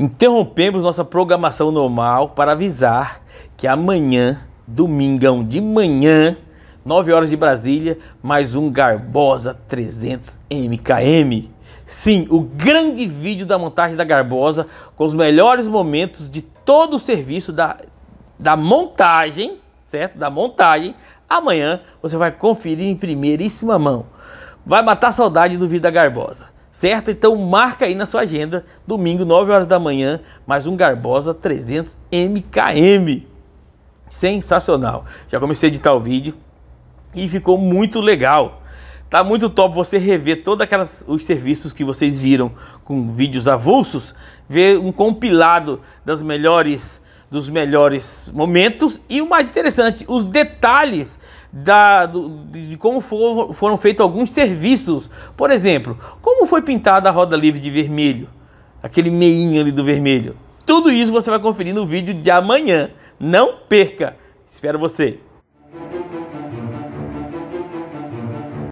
Interrompemos nossa programação normal para avisar que amanhã, domingão de manhã, 9 horas de Brasília, mais um Garbosa 300 MKM. Sim, o grande vídeo da montagem da Garbosa com os melhores momentos de todo o serviço da, da montagem, certo? Da montagem. Amanhã você vai conferir em primeiríssima mão. Vai matar saudade do vídeo da Garbosa certo? Então marca aí na sua agenda, domingo, 9 horas da manhã, mais um Garbosa 300 MKM. Sensacional. Já comecei a editar o vídeo e ficou muito legal. Tá muito top você rever todos aquelas os serviços que vocês viram com vídeos avulsos, ver um compilado das melhores dos melhores momentos e o mais interessante, os detalhes da, do, de como for, foram feitos alguns serviços. Por exemplo, como foi pintada a roda livre de vermelho, aquele meinho ali do vermelho. Tudo isso você vai conferir no vídeo de amanhã. Não perca! Espero você!